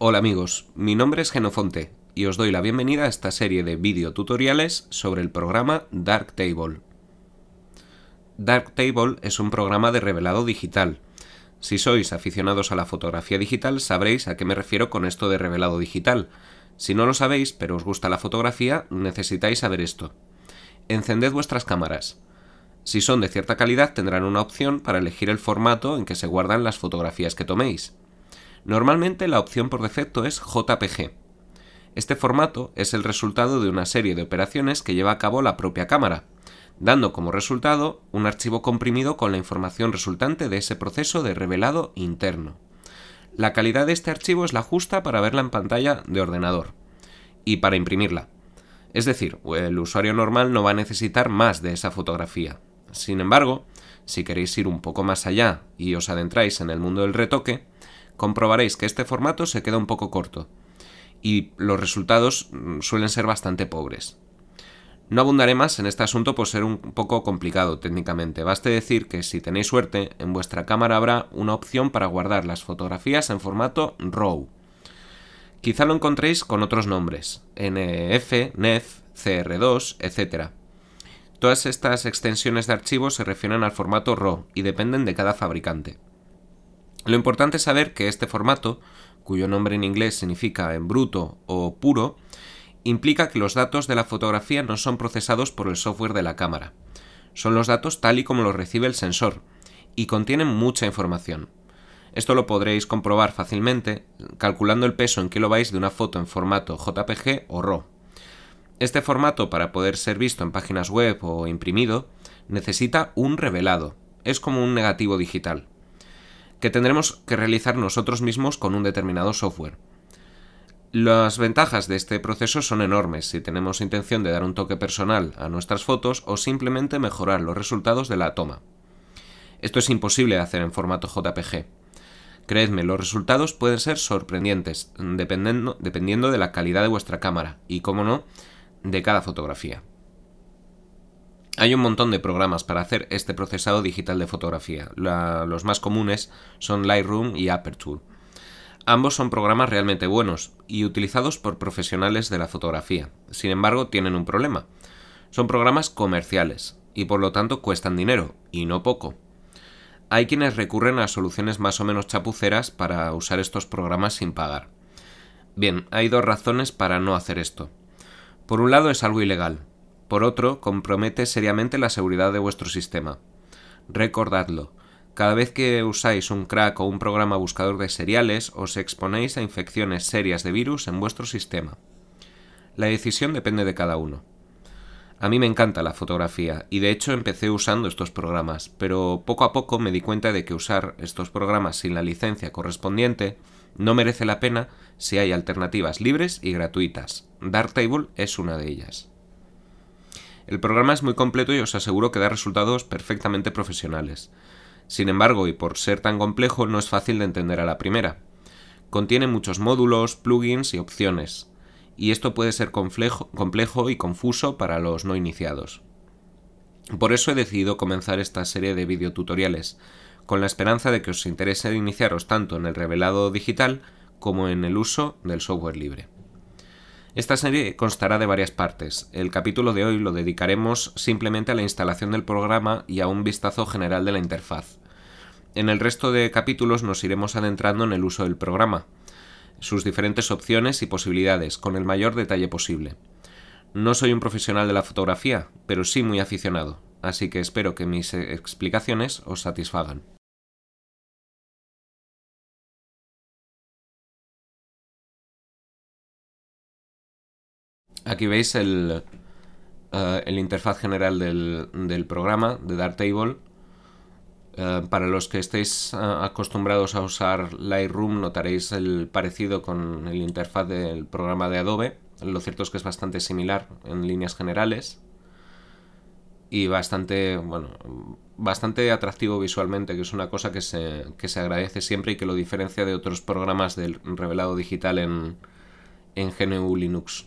Hola amigos, mi nombre es Genofonte y os doy la bienvenida a esta serie de video tutoriales sobre el programa Darktable. Darktable es un programa de revelado digital. Si sois aficionados a la fotografía digital sabréis a qué me refiero con esto de revelado digital. Si no lo sabéis, pero os gusta la fotografía, necesitáis saber esto. Encended vuestras cámaras. Si son de cierta calidad tendrán una opción para elegir el formato en que se guardan las fotografías que toméis. Normalmente la opción por defecto es JPG. Este formato es el resultado de una serie de operaciones que lleva a cabo la propia cámara, dando como resultado un archivo comprimido con la información resultante de ese proceso de revelado interno. La calidad de este archivo es la justa para verla en pantalla de ordenador y para imprimirla. Es decir, el usuario normal no va a necesitar más de esa fotografía. Sin embargo, si queréis ir un poco más allá y os adentráis en el mundo del retoque, comprobaréis que este formato se queda un poco corto y los resultados mm, suelen ser bastante pobres. No abundaré más en este asunto por ser un poco complicado técnicamente. Baste decir que si tenéis suerte, en vuestra cámara habrá una opción para guardar las fotografías en formato RAW. Quizá lo encontréis con otros nombres, NF, NEF, CR2, etc. Todas estas extensiones de archivos se refieren al formato RAW y dependen de cada fabricante. Lo importante es saber que este formato, cuyo nombre en inglés significa en bruto o puro, implica que los datos de la fotografía no son procesados por el software de la cámara. Son los datos tal y como los recibe el sensor, y contienen mucha información. Esto lo podréis comprobar fácilmente calculando el peso en que lo vais de una foto en formato JPG o RAW. Este formato, para poder ser visto en páginas web o imprimido, necesita un revelado. Es como un negativo digital que tendremos que realizar nosotros mismos con un determinado software. Las ventajas de este proceso son enormes si tenemos intención de dar un toque personal a nuestras fotos o simplemente mejorar los resultados de la toma. Esto es imposible de hacer en formato JPG. Creedme, los resultados pueden ser sorprendentes, dependiendo, dependiendo de la calidad de vuestra cámara y, como no, de cada fotografía. Hay un montón de programas para hacer este procesado digital de fotografía. los más comunes son Lightroom y Aperture. Ambos son programas realmente buenos y utilizados por profesionales de la fotografía. Sin embargo, tienen un problema. Son programas comerciales y por lo tanto cuestan dinero, y no poco. Hay quienes recurren a soluciones más o menos chapuceras para usar estos programas sin pagar. Bien, hay dos razones para no hacer esto. Por un lado es algo ilegal, por otro, compromete seriamente la seguridad de vuestro sistema. Recordadlo, cada vez que usáis un crack o un programa buscador de seriales, os exponéis a infecciones serias de virus en vuestro sistema. La decisión depende de cada uno. A mí me encanta la fotografía y de hecho empecé usando estos programas, pero poco a poco me di cuenta de que usar estos programas sin la licencia correspondiente no merece la pena si hay alternativas libres y gratuitas. Darktable es una de ellas. El programa es muy completo y os aseguro que da resultados perfectamente profesionales. Sin embargo, y por ser tan complejo, no es fácil de entender a la primera. Contiene muchos módulos, plugins y opciones, y esto puede ser complejo, y confuso para los no iniciados. Por eso he decidido comenzar esta serie de videotutoriales, con la esperanza de que os interese iniciaros tanto en el revelado digital como en el uso del software libre. Esta serie constará de varias partes. El capítulo de hoy lo dedicaremos simplemente a la instalación del programa y a un vistazo general de la interfaz. En el resto de capítulos nos iremos adentrando en el uso del programa, sus diferentes opciones y posibilidades, con el mayor detalle posible. No soy un profesional de la fotografía, pero sí muy aficionado, así que espero que mis explicaciones os satisfagan. Aquí veis eh, el, interfaz general del, programa de Darktable. Table. Eh, para los que estéis eh, acostumbrados a usar Lightroom notaréis el parecido con el interfaz del programa de Adobe. Lo cierto es que es bastante similar en líneas generales y bastante, bueno, bastante atractivo visualmente, que es una cosa que se, agradece siempre y que lo diferencia de otros programas del revelado digital en GNU Linux.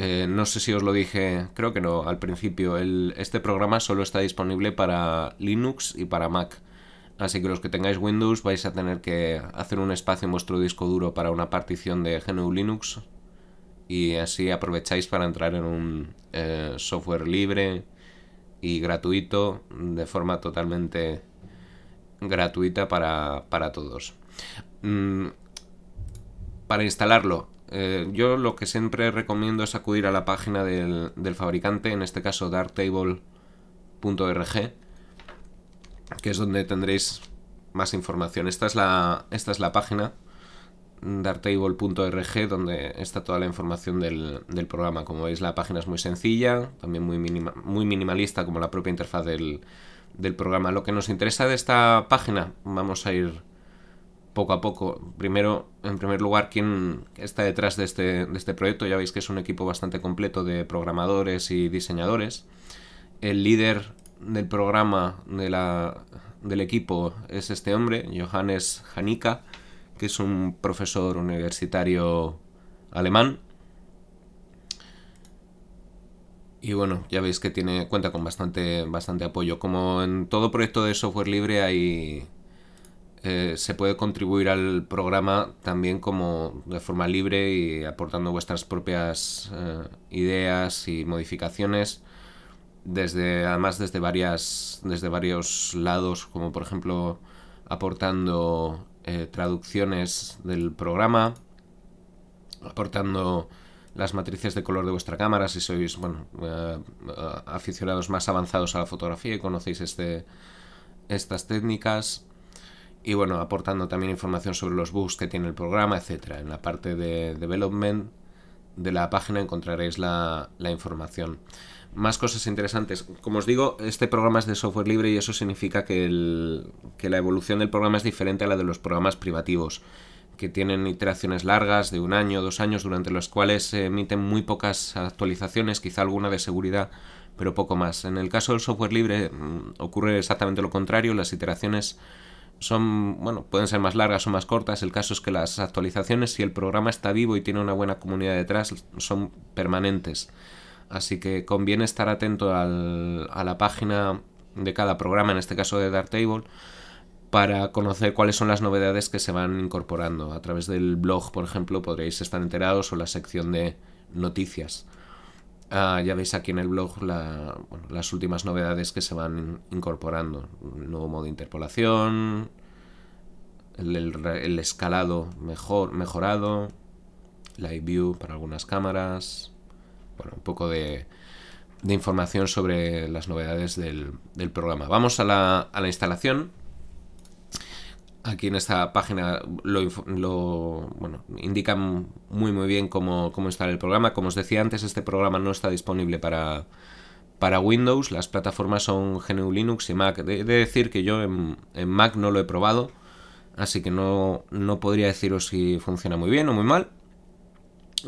Eh, no sé si os lo dije, creo que no, al principio, este programa solo está disponible para Linux y para Mac. Así que los que tengáis Windows vais a tener que hacer un espacio en vuestro disco duro para una partición de GNU Linux y así aprovecháis para entrar en un eh, software libre y gratuito de forma totalmente gratuita para, para todos. Mm, para instalarlo eh, yo lo que siempre recomiendo es acudir a la página del, del fabricante, en este caso dartable.org, que es donde tendréis más información. Esta es la, esta es la página dartable.rg, donde está toda la información del, programa. Como veis la página es muy sencilla, también muy, muy minimalista como la propia interfaz del programa. Lo que nos interesa de esta página, vamos a ir poco a poco. Primero, en primer lugar, quién está detrás este, de este, proyecto. Ya veis que es un equipo bastante completo de programadores y diseñadores. El líder del programa de la, del equipo es este hombre, Johannes Hanika, que es un profesor universitario alemán. Y bueno, ya veis que tiene cuenta con bastante, bastante apoyo. Como en todo proyecto de software libre hay eh, se puede contribuir al programa también como de forma libre y aportando vuestras propias eh, ideas y modificaciones desde además desde varias desde varios lados como por ejemplo aportando eh, traducciones del programa aportando las matrices de color de vuestra cámara si sois aficionados más avanzados a la fotografía y conocéis este, estas técnicas y bueno, aportando también información sobre los bugs que tiene el programa, etcétera. En la parte de development de la página encontraréis la, información. Más cosas interesantes. Como os digo, este programa es de software libre y eso significa que, la evolución del programa es diferente a la de los programas privativos, que tienen iteraciones largas de un año, dos años, durante los cuales se emiten muy pocas actualizaciones, quizá alguna de seguridad, pero poco más. En el caso del software libre mm, ocurre exactamente lo contrario, las iteraciones son, bueno, pueden ser más largas o más cortas. El caso es que las actualizaciones, si el programa está vivo y tiene una buena comunidad detrás, son permanentes. Así que conviene estar atento al, a la página de cada programa, en este caso de Darktable, para conocer cuáles son las novedades que se van incorporando. A través del blog, por ejemplo, podréis estar enterados o la sección de noticias. Ah, ya veis aquí en el blog las últimas novedades que se van incorporando. Un nuevo modo de interpolación, el, escalado mejor, mejorado, Live View para algunas cámaras. Bueno, un poco de, información sobre las novedades del, programa. Vamos a la instalación aquí en esta página lo, bueno, indican muy muy bien cómo, está el programa. Como os decía antes, este programa no está disponible para, para Windows, las plataformas son GNU Linux y Mac. De, de decir que yo en, Mac no lo he probado, así que no, no podría deciros si funciona muy bien o muy mal,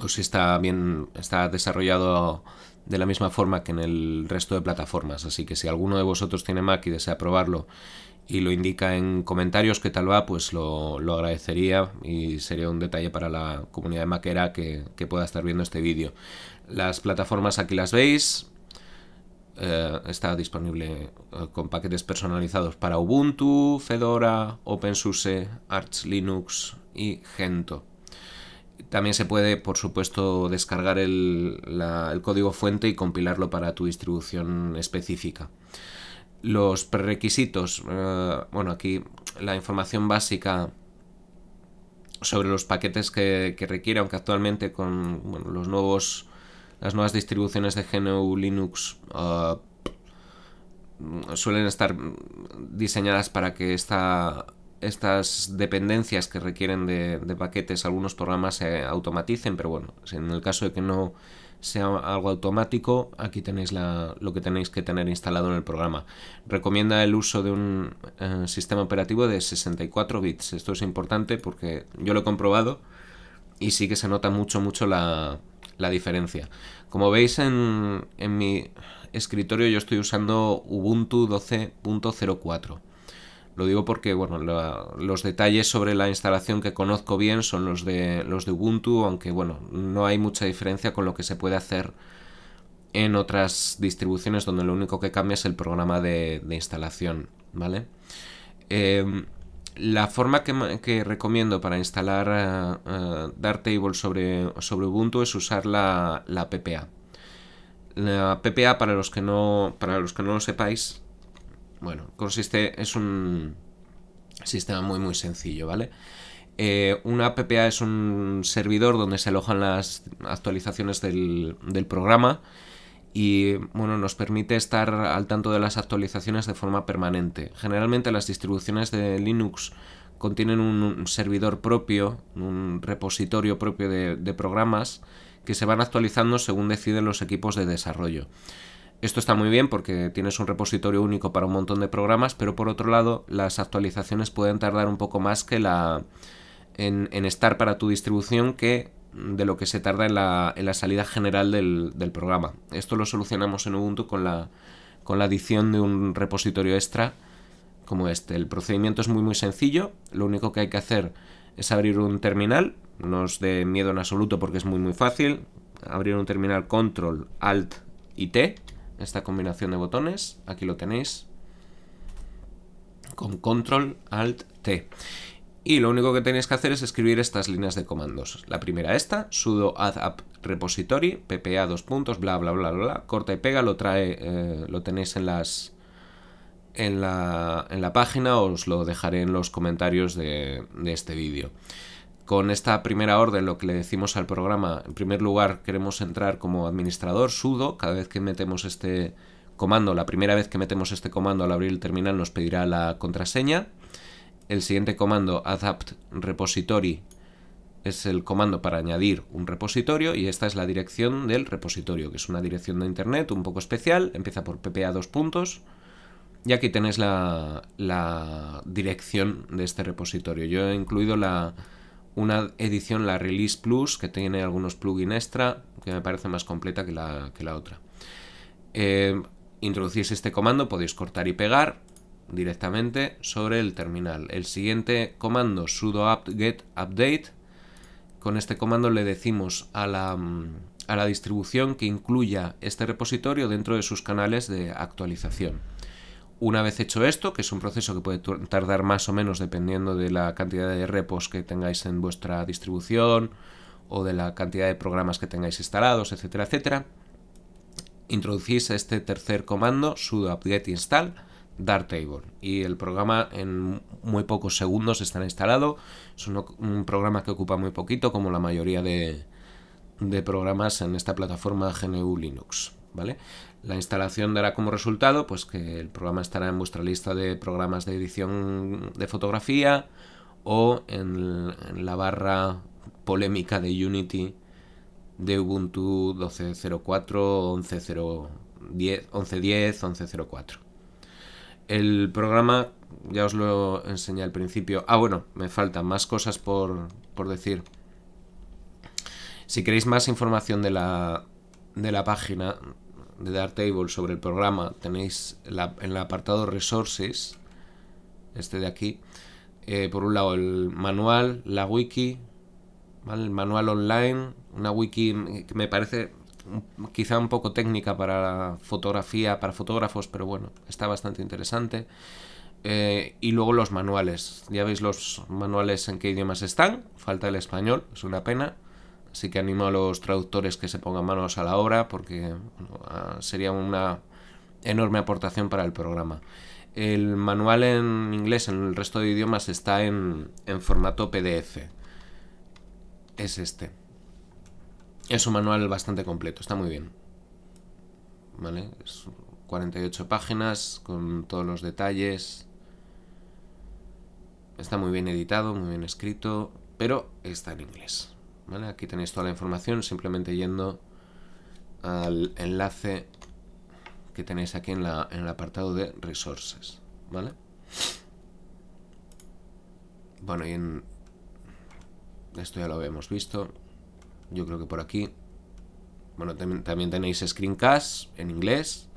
o si está bien, está desarrollado de la misma forma que en el resto de plataformas. Así que si alguno de vosotros tiene Mac y desea probarlo y lo indica en comentarios que tal va, pues lo, agradecería y sería un detalle para la comunidad de maquera que, pueda estar viendo este vídeo. Las plataformas aquí las veis. Eh, está disponible eh, con paquetes personalizados para Ubuntu, Fedora, OpenSUSE, Arch Linux y Gento. También se puede, por supuesto, descargar el, el código fuente y compilarlo para tu distribución específica los prerequisitos, eh, bueno, aquí la información básica sobre los paquetes que, que requiere, aunque actualmente con los nuevos, las nuevas distribuciones de GNU Linux eh, suelen estar diseñadas para que esta, estas dependencias que requieren de, de paquetes algunos programas se automaticen, pero bueno, en el caso de que no sea algo automático, aquí tenéis lo que tenéis que tener instalado en el programa. Recomienda el uso de un eh, sistema operativo de 64 bits. Esto es importante porque yo lo he comprobado y sí que se nota mucho, mucho la, diferencia. Como veis en, en mi escritorio yo estoy usando Ubuntu 12.04. Lo digo porque, bueno, los detalles sobre la instalación que conozco bien son los de, los de Ubuntu, aunque, bueno, no hay mucha diferencia con lo que se puede hacer en otras distribuciones donde lo único que cambia es el programa de, instalación, ¿vale? Em, la forma que, recomiendo para instalar dar eh, eh, Darktable sobre, sobre Ubuntu es usar la, la PPA. La PPA, para los que no, para los que no lo sepáis, bueno, consiste, es un sistema muy muy sencillo, ¿vale? Eh, una PPA es un servidor donde se alojan las actualizaciones del, programa y bueno, nos permite estar al tanto de las actualizaciones de forma permanente. Generalmente las distribuciones de Linux contienen un servidor propio, un repositorio propio de programas que se van actualizando según deciden los equipos de desarrollo. Esto está muy bien porque tienes un repositorio único para un montón de programas, pero por otro lado las actualizaciones pueden tardar un poco más que la en, estar para tu distribución que de lo que se tarda en la, salida general del, programa. Esto lo solucionamos en Ubuntu con la, con la adición de un repositorio extra como este. El procedimiento es muy muy sencillo, lo único que hay que hacer es abrir un terminal, no os dé miedo en absoluto porque es muy muy fácil, abrir un terminal control, alt y t, esta combinación de botones, aquí lo tenéis, con control alt T. Y lo único que tenéis que hacer es escribir estas líneas de comandos. La primera esta, sudo add app repository, ppa dos puntos, bla bla bla bla, corta y pega, lo trae, eh, lo tenéis en las en la, en la página, os lo dejaré en los comentarios de, de este vídeo con esta primera orden, lo que le decimos al programa, en primer lugar queremos entrar como administrador sudo, cada vez que metemos este comando, la primera vez que metemos este comando al abrir el terminal nos pedirá la contraseña. El siguiente comando, adapt repository, es el comando para añadir un repositorio y esta es la dirección del repositorio, que es una dirección de internet un poco especial, empieza por ppa dos puntos y aquí tenéis la, la dirección de este repositorio. Yo he incluido la, una edición, la Release Plus, que tiene algunos plugins extra, que me parece más completa que la, otra. Eh, introducís este comando, podéis cortar y pegar directamente sobre el terminal. El siguiente comando, sudo apt get update. Con este comando le decimos a la distribución que incluya este repositorio dentro de sus canales de actualización. Una vez hecho esto, que es un proceso que puede tardar más o menos dependiendo de la cantidad de repos que tengáis en vuestra distribución o de la cantidad de programas que tengáis instalados, etcétera, etcétera, introducís este tercer comando sudo apt-get install dartable y el programa en muy pocos segundos estará instalado. Es un, programa que ocupa muy poquito como la mayoría de, de programas en esta plataforma GNU Linux. ¿Vale? La instalación dará como resultado pues, que el programa estará en vuestra lista de programas de edición de fotografía o en, la barra polémica de Unity de Ubuntu 12.04, 11.10, 11.04. El programa, ya os lo enseñé al principio. Ah, bueno, me faltan más cosas por, por decir. Si queréis más información de la, de la página, de Darktable sobre el programa, tenéis en el apartado Resources, este de aquí, eh, por un lado el manual, la wiki, el manual online, una wiki que me parece quizá un poco técnica para fotografía, para fotógrafos, pero bueno, está bastante interesante. Eh, y luego los manuales. Ya veis los manuales en qué idiomas están. Falta el español, es una pena. Así que animo a los traductores que se pongan manos a la obra porque ah, sería una enorme aportación para el programa. El manual en inglés, en el resto de idiomas, está en, en formato PDF. Es este. Es un manual bastante completo, está muy bien. ¿Vale? Es 48 páginas con todos los detalles. Está muy bien editado, muy bien escrito, pero está en inglés. Aquí tenéis toda la información simplemente yendo al enlace que tenéis aquí en, el apartado de resources. ¿Vale? Bueno, Esto ya lo habíamos visto. Yo creo que por aquí. Bueno, también, tenéis Screencast en inglés.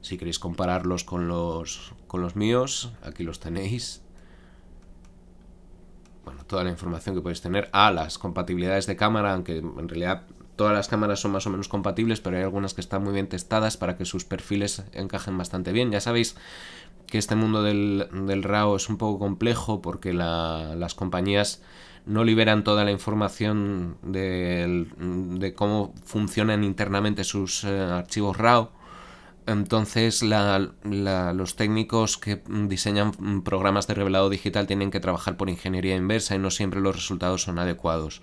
Si queréis compararlos con los, con los míos, aquí los tenéis toda la información que podéis tener, a las compatibilidades de cámara, aunque en realidad todas las cámaras son más o menos compatibles, pero hay algunas que están muy bien testadas para que sus perfiles encajen bastante bien. Ya sabéis que este mundo del, del RAW es un poco complejo porque las compañías no liberan toda la información de, cómo funcionan internamente sus eh, archivos RAW entonces los técnicos que diseñan programas de revelado digital tienen que trabajar por ingeniería inversa y no siempre los resultados son adecuados.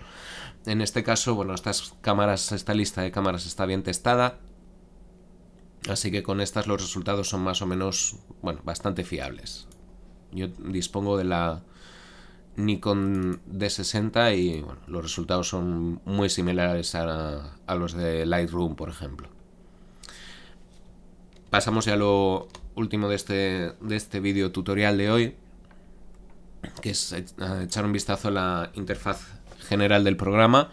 En este caso, bueno, estas cámaras, esta lista de cámaras está bien testada, así que con estas los resultados son más o menos, bastante fiables. Yo dispongo de la Nikon D60 y los resultados son muy similares a los de Lightroom, por ejemplo pasamos ya a lo último de este, de este vídeo tutorial de hoy, que es e, echar un vistazo a la interfaz general del programa.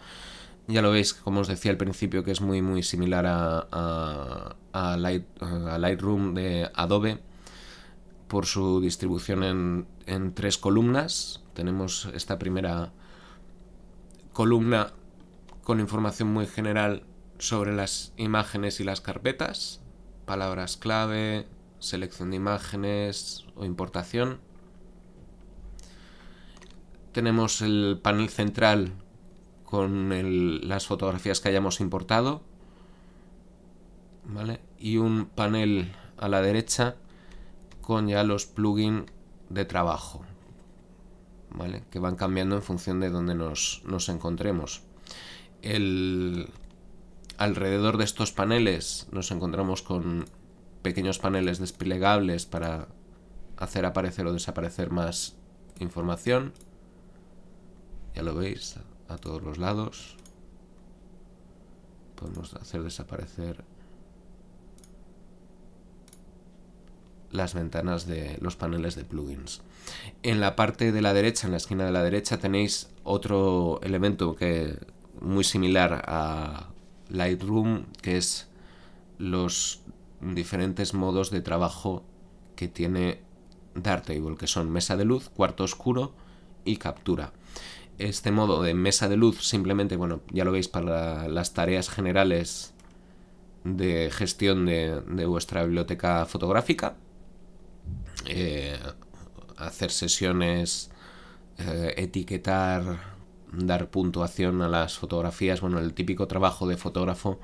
Ya lo veis, como os decía al principio, que es muy muy similar a, Lightroom de Adobe por su distribución en, tres columnas. Tenemos esta primera columna con información muy general sobre las imágenes y las carpetas palabras clave, selección de imágenes o importación. Tenemos el panel central con las fotografías que hayamos importado. Y un panel a la derecha con ya los plugins de trabajo. ¿vale? Que van cambiando en función de donde nos, encontremos. El, alrededor de estos paneles nos encontramos con pequeños paneles desplegables para hacer aparecer o desaparecer más información. Ya lo veis, a todos los lados. Podemos hacer desaparecer las ventanas de los paneles de plugins. En la parte de la derecha, en la esquina de la derecha, tenéis otro elemento que muy similar a Lightroom, que es los diferentes modos de trabajo que tiene Darktable, que son mesa de luz, cuarto oscuro y captura. Este modo de mesa de luz simplemente, bueno, ya lo veis para las tareas generales de gestión de, vuestra biblioteca fotográfica, eh, hacer sesiones, eh, etiquetar dar puntuación a las fotografías, bueno, el típico trabajo de fotógrafo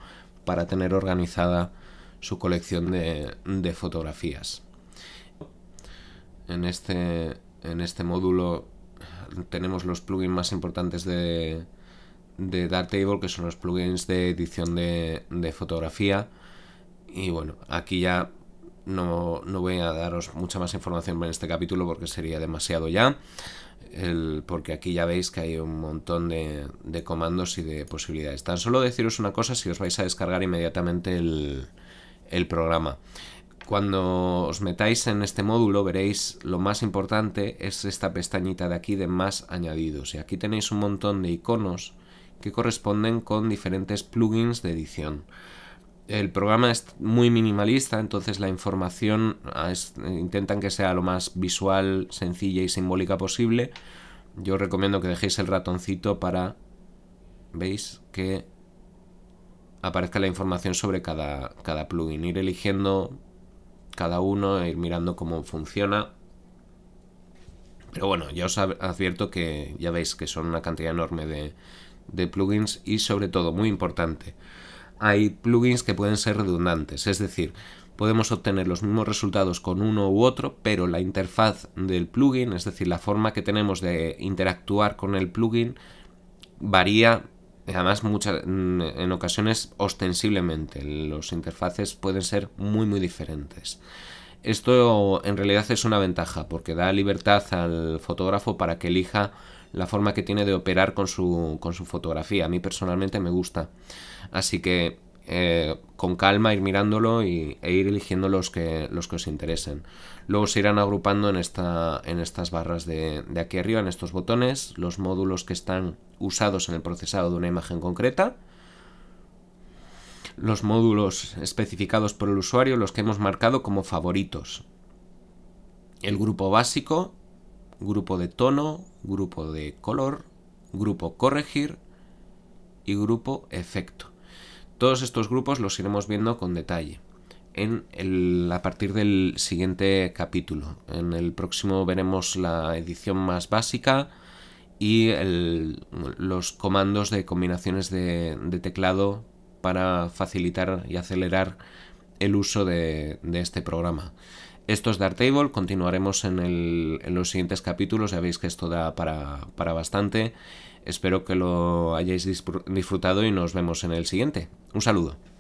para tener organizada su colección de, fotografías. En este, en este módulo tenemos los plugins más importantes de, de Darktable, que son los plugins de edición de, de fotografía. Y bueno, aquí ya no, no voy a daros mucha más información en este capítulo porque sería demasiado ya porque aquí ya veis que hay un montón de, comandos y de posibilidades. Tan solo deciros una cosa si os vais a descargar inmediatamente el programa. Cuando os metáis en este módulo veréis lo más importante es esta pestañita de aquí de más añadidos y aquí tenéis un montón de iconos que corresponden con diferentes plugins de edición el programa es muy minimalista, entonces la información ah, intentan que sea lo más visual, sencilla y simbólica posible. Yo recomiendo que dejéis el ratoncito para, veis, que aparezca la información sobre cada, plugin. Ir eligiendo cada uno, e ir mirando cómo funciona. Pero bueno, ya os advierto que ya veis que son una cantidad enorme de, de plugins y sobre todo, muy importante, hay plugins que pueden ser redundantes, es decir, podemos obtener los mismos resultados con uno u otro, pero la interfaz del plugin, es decir, la forma que tenemos de interactuar con el plugin, varía además muchas mm, en ocasiones ostensiblemente los interfaces pueden ser muy muy diferentes esto en realidad es una ventaja porque da libertad al fotógrafo para que elija la forma que tiene de operar con su, fotografía. A mí personalmente me gusta. Así que eh, con calma ir mirándolo y, e ir eligiendo los que, los que os interesen. Luego se irán agrupando en, esta, en estas barras de, de aquí arriba, en estos botones, los módulos que están usados en el procesado de una imagen concreta los módulos especificados por el usuario, los que hemos marcado como favoritos. El grupo básico, grupo de tono, grupo de color, grupo corregir y grupo efecto. Todos estos grupos los iremos viendo con detalle en a partir del siguiente capítulo. En el próximo veremos la edición más básica y los comandos de combinaciones de, teclado para facilitar y acelerar el uso de este programa. Esto es Table, continuaremos en, los siguientes capítulos, ya veis que esto da para bastante. Espero que lo hayáis disfrutado y nos vemos en el siguiente. Un saludo.